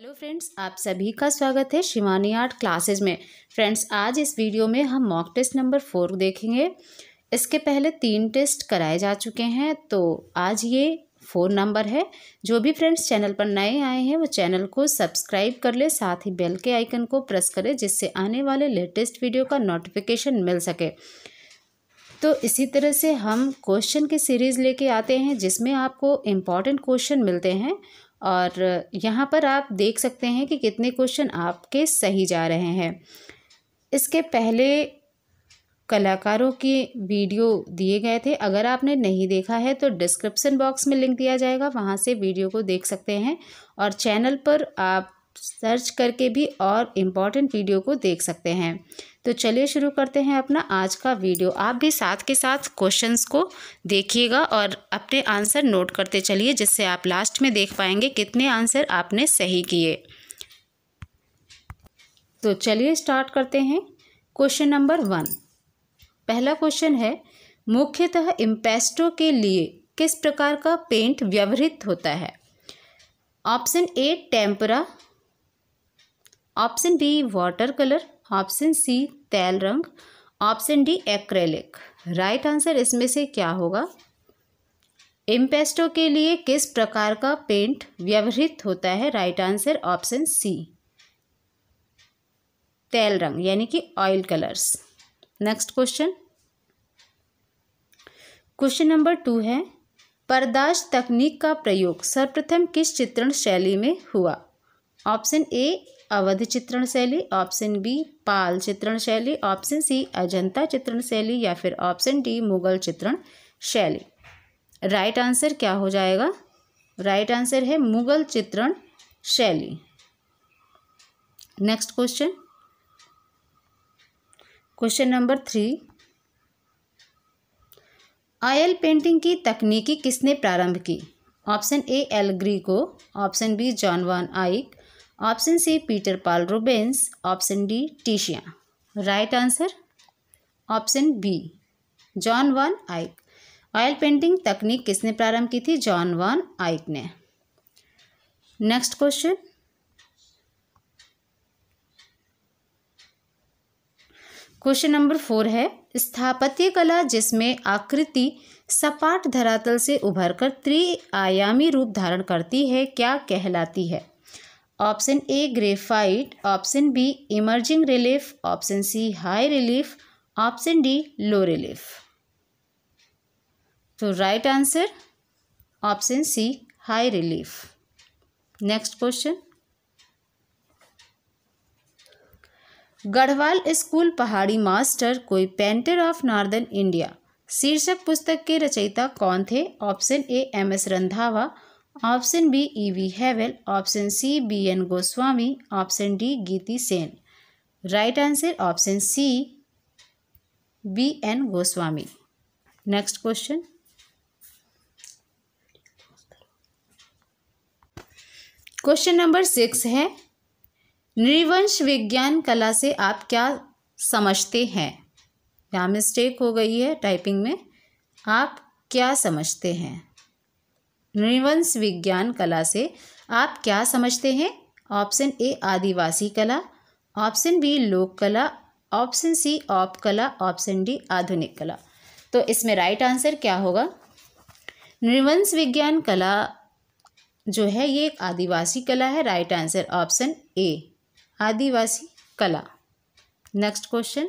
hello friends आप सभी का स्वागत है शिवानी आर्ट क्लासेस में फ्रेंड्स आज इस वीडियो में हम मॉक टेस्ट नंबर फोर देखेंगे इसके पहले तीन टेस्ट कराए जा चुके हैं तो आज ये फोर नंबर है जो भी फ्रेंड्स चैनल पर नए आए हैं वो चैनल को सब्सक्राइब कर ले साथ ही बेल के आइकन को प्रेस करें जिससे आने वाले लेटेस्ट वीडियो का नोटिफिकेशन मिल सके तो इसी तरह से हम क्वेश्चन की सीरीज़ लेके आते हैं जिसमें आपको इम्पॉर्टेंट क्वेश्चन मिलते हैं और यहाँ पर आप देख सकते हैं कि कितने क्वेश्चन आपके सही जा रहे हैं इसके पहले कलाकारों के वीडियो दिए गए थे अगर आपने नहीं देखा है तो डिस्क्रिप्शन बॉक्स में लिंक दिया जाएगा वहाँ से वीडियो को देख सकते हैं और चैनल पर आप सर्च करके भी और इम्पॉर्टेंट वीडियो को देख सकते हैं तो चलिए शुरू करते हैं अपना आज का वीडियो आप भी साथ के साथ क्वेश्चंस को देखिएगा और अपने आंसर नोट करते चलिए जिससे आप लास्ट में देख पाएंगे कितने आंसर आपने सही किए तो चलिए स्टार्ट करते हैं क्वेश्चन नंबर वन पहला क्वेश्चन है मुख्यतः इम्पेस्टो के लिए किस प्रकार का पेंट व्यवहित होता है option A tempera option B water colour option C तेल रंग option D acrylic right answer इसमें से क्या होगा इम्पेस्टो के लिए किस प्रकार का पेंट व्यवहित होता है राइट आंसर ऑप्शन सी तेल रंग यानी कि oil colours next question question number two है पर्दाश तकनीक का प्रयोग सर्वप्रथम किस चित्रण शैली में हुआ ऑप्शन ए अवध चित्रण शैली ऑप्शन बी पाल चित्रण शैली ऑप्शन सी अजंता चित्रण शैली या फिर ऑप्शन डी मुगल चित्रण शैली राइट आंसर क्या हो जाएगा राइट आंसर है मुगल चित्रण शैली next question question number three oil painting की तकनीकी किसने प्रारंभ की option A El Greco option B John van Eyck option C Peter Paul Rubens option D Titian right answer option B John van Eyck oil painting तकनीक किसने प्रारंभ की थी जॉन वन आइक ने next question question number four है स्थापत्य कला जिसमें आकृति सपाट धरातल से उभरकर त्रिआयामी रूप धारण करती है क्या कहलाती है option A graphite option B emerging relief option C high relief option D low relief तो right answer option C high relief next question Garhwal school Pahari master कोई पेंटर ऑफ नॉर्दर्न इंडिया शीर्षक पुस्तक के रचयिता कौन थे option A M S Randhawa option B E V Havell option C B N Goswamy option D Geeti Sen right answer option C B N Goswamy next question question number six है नृवंश विज्ञान कला से आप क्या समझते हैं यहाँ मिस्टेक हो गई है टाइपिंग में आप क्या समझते हैं नृवंश विज्ञान कला से आप क्या समझते हैं ऑप्शन ए आदिवासी कला ऑप्शन बी लोक कला ऑप्शन सी ऑप कला ऑप्शन डी आधुनिक कला तो इसमें राइट आंसर क्या होगा नृवंश विज्ञान कला जो है ये एक आदिवासी कला है राइट आंसर ऑप्शन ए आदिवासी कला next question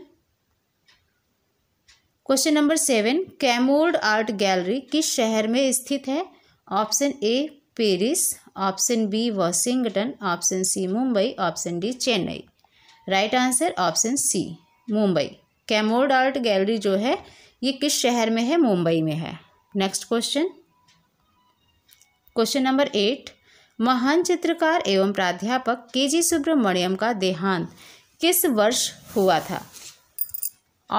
question number seven Chemould art gallery किस शहर में स्थित है option A Paris option B Washington option C Mumbai option D Chennai right answer option C Mumbai Chemould art gallery जो है ये किस शहर में है मुंबई में है next question question number eight महान चित्रकार एवं प्राध्यापक के जी सुब्रमण्यम का देहांत किस वर्ष हुआ था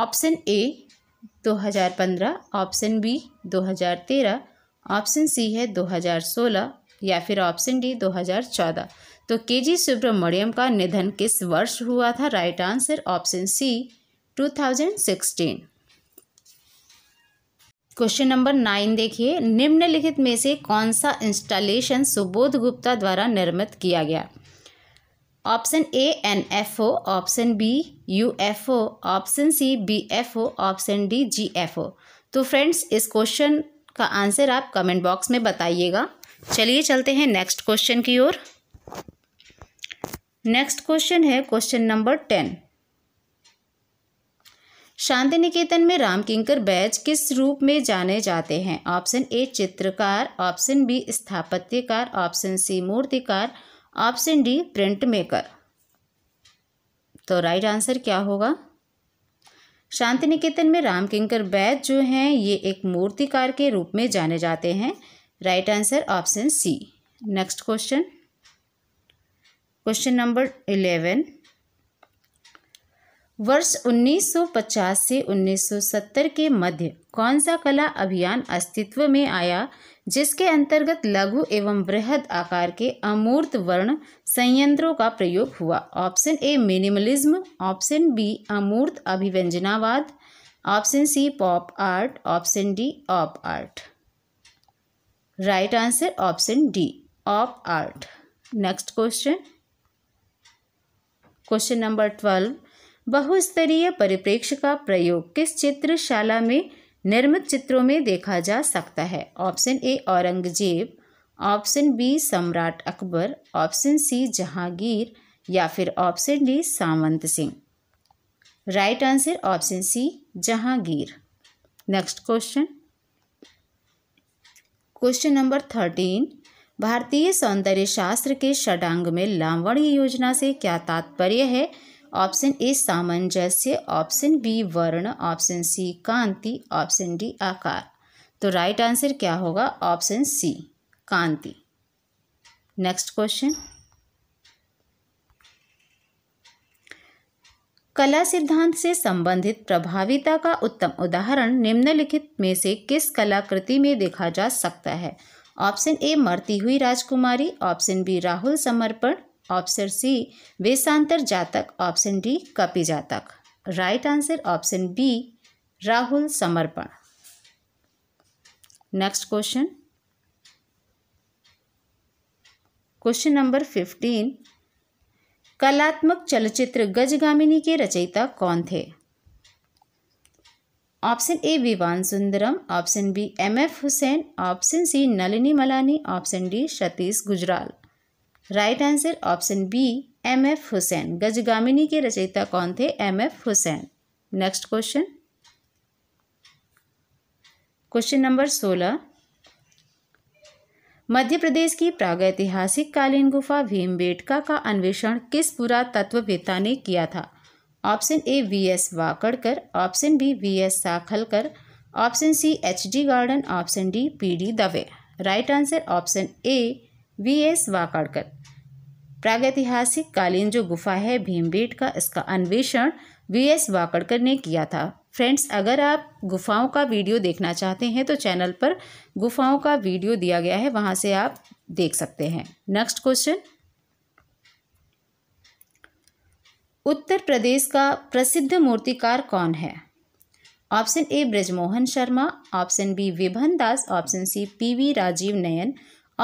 option A 2015 option B 2013 option C है 2016 या फिर ऑप्शन डी 2014 तो के जी सुब्रमण्यम का निधन किस वर्ष हुआ था right answer option C 2016 question number nine देखिए निम्नलिखित में से कौन सा इंस्टॉलेशन सुबोध गुप्ता द्वारा निर्मित किया गया option A N F O option B U F O option C B F O option D G F O तो फ्रेंड्स इस क्वेश्चन तो आंसर आप कमेंट बॉक्स में बताइएगा चलिए चलते हैं नेक्स्ट क्वेश्चन की ओर नेक्स्ट क्वेश्चन है question number ten Shanti Niketan में रामकिंकर बैज किस रूप में जाने जाते हैं ऑप्शन ए चित्रकार ऑप्शन बी स्थापत्यकार ऑप्शन सी मूर्तिकार ऑप्शन डी प्रिंट मेकर तो राइट आंसर क्या होगा शांति निकेतन में रामकिंकर बैद जो हैं ये एक मूर्तिकार के रूप में जाने जाते हैं right answer option C next question question number eleven वर्ष 1950 से 1970 के मध्य कौन सा कला अभियान अस्तित्व में आया जिसके अंतर्गत लघु एवं वृहद आकार के अमूर्त वर्ण संयंत्रों का प्रयोग हुआ option A minimalism option B अमूर्त अभिव्यंजनावाद option C pop art option D op art right answer option D op art next question question number twelve बहुस्तरीय परिप्रेक्ष्य का प्रयोग किस चित्रशाला में निर्मित चित्रों में देखा जा सकता है option A Aurangzeb option B सम्राट अकबर ऑप्शन सी जहांगीर या फिर option D Samant Singh right answer option C Jahangir next question question number thirteen भारतीय सौंदर्य शास्त्र के षडांग में लावण्य योजना से क्या तात्पर्य है ऑप्शन ए सामंजस्य ऑप्शन बी वर्ण ऑप्शन सी कांति ऑप्शन डी आकार तो राइट आंसर क्या होगा ऑप्शन सी कांति नेक्स्ट क्वेश्चन कला सिद्धांत से संबंधित प्रभाविता का उत्तम उदाहरण निम्नलिखित में से किस कलाकृति में देखा जा सकता है ऑप्शन ए मरती हुई राजकुमारी ऑप्शन बी राहुल समर्पण ऑप्शन सी वेशांतर जातक ऑप्शन डी कपि जातक right answer option B Rahul समर्पण next question question number fifteen कलात्मक चलचित्र गजगामिनी के रचयिता कौन थे option A Vivan Sundaram option B M F Hussain option C Nalini Malani option D Satish Gujral right answer option B M F Hussain Gajagamini के रचयिता कौन थे M F Hussain next question question number सोलह मध्य प्रदेश की प्रागैतिहासिक कालीन गुफा भीमबेटका का अन्वेषण किस पुरातत्ववेता ने किया था option A V S Wakankar option B V S Sakhalkar option C H D Gordon option D P D Dave right answer option A V S Wakankar प्रागैतिहासिक कालीन जो गुफा है भीमबेट का इसका अन्वेषण वी एस वाकड़कर ने किया था फ्रेंड्स अगर आप गुफाओं का वीडियो देखना चाहते हैं तो चैनल पर गुफाओं का वीडियो दिया गया है वहाँ से आप देख सकते हैं नेक्स्ट क्वेश्चन उत्तर प्रदेश का प्रसिद्ध मूर्तिकार कौन है option A Brajmohan Sharma option B Vibhan Das option C P V Rajeev Nayan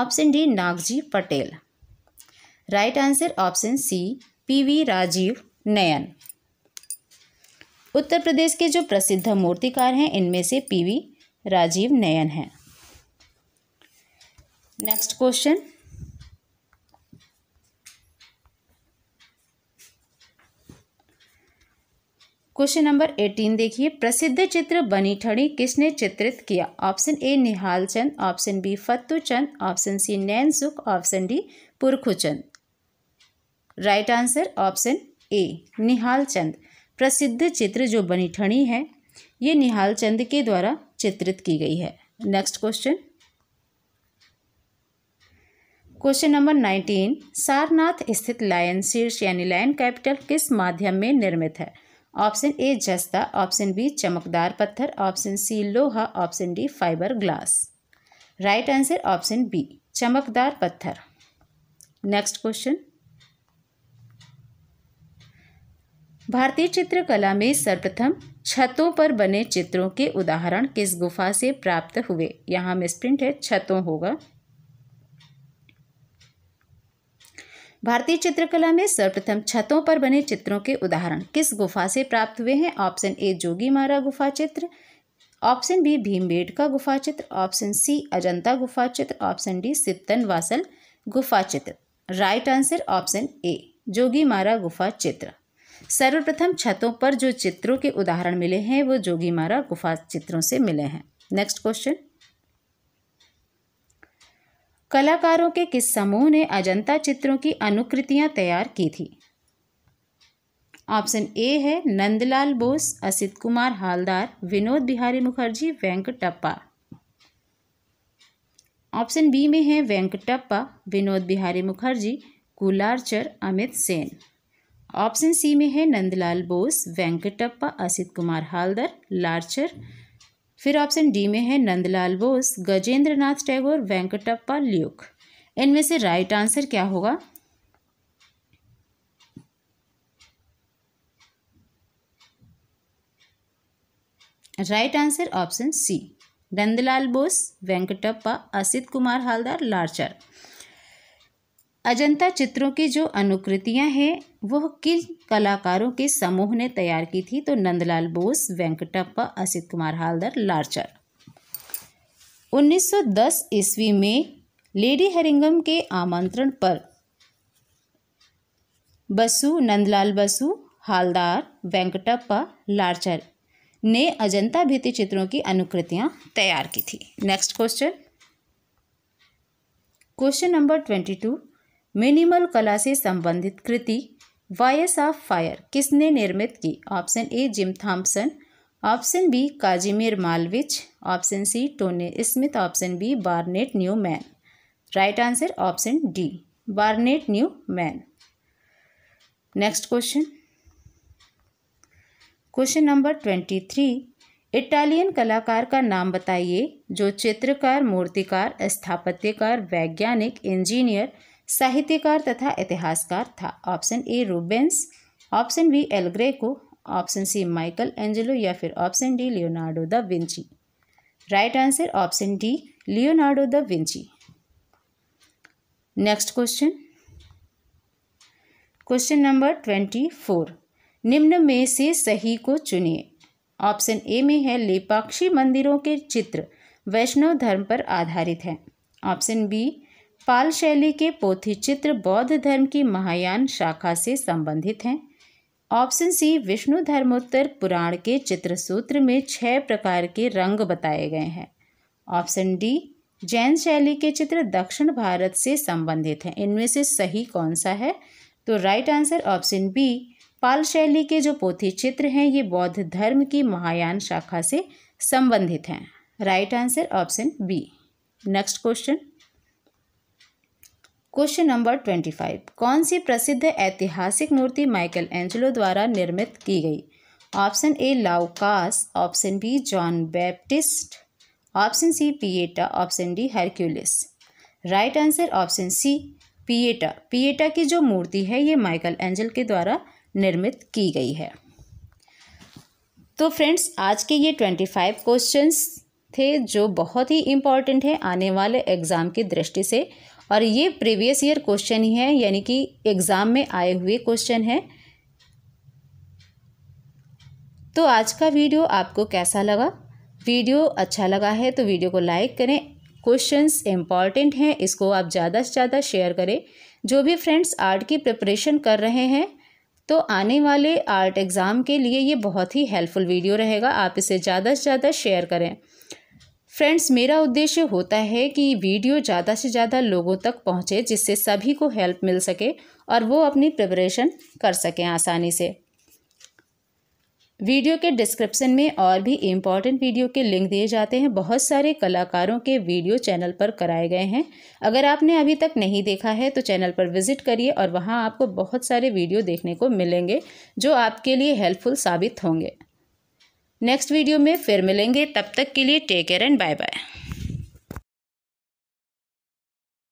option D Nagji Patel right answer option C P V Rajeev Nayan Uttar Pradesh के जो प्रसिद्ध मूर्तिकार हैं इनमें से पीवी राजीव नयन हैं next question question number eighteen देखिए प्रसिद्ध चित्र बनी ठड़ी किसने चित्रित किया option A Nihal Chand option B Fattu Chand option C Nain Sukh option D Purkhu Chand right answer option A Nihal Chand प्रसिद्ध चित्र जो बनी ठणी है ये निहाल चंद के द्वारा चित्रित की गई है next question question number nineteen Sarnath स्थित लायन शीर्ष यानी लायन कैपिटल किस माध्यम में निर्मित है ऑप्शन ए जस्ता ऑप्शन बी चमकदार पत्थर ऑप्शन सी लोहा option D fibreglass right answer option B चमकदार पत्थर नेक्स्ट क्वेश्चन भारतीय चित्रकला में सर्वप्रथम छतों पर बने चित्रों के उदाहरण किस गुफा से प्राप्त हुए यहाँ मिसप्रिंट है छतों होगा भारतीय चित्रकला में सर्वप्रथम छतों पर बने चित्रों के उदाहरण किस गुफा से प्राप्त हुए हैं ऑप्शन ए जोगी मारा गुफा चित्र ऑप्शन बी भीमबेट का गुफा चित्र ऑप्शन सी अजंता गुफा चित्र ऑप्शन डी सित्तन वासल गुफा चित्र right answer option A Jogimara गुफा चित्र सर्वप्रथम छतों पर जो चित्रों के उदाहरण मिले हैं वो जोगीमारा गुफा चित्रों से मिले हैं नेक्स्ट क्वेश्चन कलाकारों के किस समूह ने अजंता चित्रों की अनुकृतियां तैयार की थी ऑप्शन ए है नंदलाल बोस असित कुमार हालदार विनोद बिहारी मुखर्जी वेंकटप्पा ऑप्शन बी में है वेंकटप्पा विनोद बिहारी मुखर्जी कुलार्चर अमित सेन ऑप्शन सी में है नंदलाल बोस वेंकटप्पा असित कुमार हालदर लार्चर फिर ऑप्शन डी में है नंदलाल बोस गजेंद्र नाथ टैगोर वेंकटप्पा ल्यूक इनमें से राइट आंसर क्या होगा right answer option C Nandlal Bose Venkatappa Asit Kumar Haldar Larcher Ajanta चित्रों की जो अनुकृतियां हैं वह किन कलाकारों के समूह ने तैयार की थी तो नंदलाल बोस वेंकटप्पा असित कुमार हालदर लार्चर 1910 ईस्वी में लेडी हरिंगम के आमंत्रण पर बसु नंदलाल बसु हालदार वेंकटप्पा लार्चर ने अजंता भित्ति चित्रों की अनुकृतियां तैयार की थी next question question number twenty two minimal कला से संबंधित कृति वायस ऑफ फायर किसने निर्मित की option A Jim Thompson option B Kazimir Malevich option C Tony Smith option B Barnett Newman right answer option D Barnett Newman next question question number twenty three Italian कलाकार का नाम बताइए जो चित्रकार मूर्तिकार स्थापत्यकार वैज्ञानिक engineer साहित्यकार तथा इतिहासकार था option A Rubens option B El Greco option C Michelangelo या फिर option D Leonardo da Vinci right answer option D Leonardo da Vinci next question question number twenty four निम्न में से सही को चुनिए ऑप्शन ए में है लेपाक्षी मंदिरों के चित्र वैष्णव धर्म पर आधारित हैं ऑप्शन बी पाल शैली के पोथी चित्र बौद्ध धर्म की महायान शाखा से संबंधित हैं ऑप्शन सी विष्णु धर्मोत्तर पुराण के चित्र सूत्र में छह प्रकार के रंग बताए गए हैं ऑप्शन डी जैन शैली के चित्र दक्षिण भारत से संबंधित हैं इनमें से सही कौन सा है तो right answer option B Pala शैली के जो पोथी चित्र हैं ये बौद्ध धर्म की महायान शाखा से संबंधित हैं right answer option B next question question number twenty five कौन सी प्रसिद्ध ऐतिहासिक मूर्ति माइकल एंजलो द्वारा निर्मित की गई option A Laocoon option B John Baptist option C Pieta option D Hercules right answer option C Pieta Pieta की जो मूर्ति है ये माइकल एंजल के द्वारा निर्मित की गई है तो फ्रेंड्स आज के ये ट्वेंटी फाइव क्वेश्चन थे जो बहुत ही इम्पॉर्टेंट है आने वाले एग्ज़ाम की दृष्टि से और ये प्रीवियस ईयर क्वेश्चन ही है यानी कि एग्ज़ाम में आए हुए क्वेश्चन है तो आज का वीडियो आपको कैसा लगा वीडियो अच्छा लगा है तो वीडियो को लाइक करें क्वेश्चंस इम्पॉर्टेंट हैं इसको आप ज़्यादा से ज़्यादा शेयर करें जो भी फ्रेंड्स आर्ट की प्रिपरेशन कर रहे हैं तो आने वाले आर्ट एग्ज़ाम के लिए ये बहुत ही हेल्पफुल वीडियो रहेगा आप इसे ज़्यादा से ज़्यादा शेयर करें फ्रेंड्स मेरा उद्देश्य होता है कि वीडियो ज़्यादा से ज़्यादा लोगों तक पहुँचे जिससे सभी को हेल्प मिल सके और वो अपनी प्रिपरेशन कर सकें आसानी से वीडियो के डिस्क्रिप्शन में और भी इम्पॉर्टेंट वीडियो के लिंक दिए जाते हैं बहुत सारे कलाकारों के वीडियो चैनल पर कराए गए हैं अगर आपने अभी तक नहीं देखा है तो चैनल पर विजिट करिए और वहाँ आपको बहुत सारे वीडियो देखने को मिलेंगे जो आपके लिए हेल्पफुल साबित होंगे नेक्स्ट वीडियो में फिर मिलेंगे तब तक के लिए take care and bye bye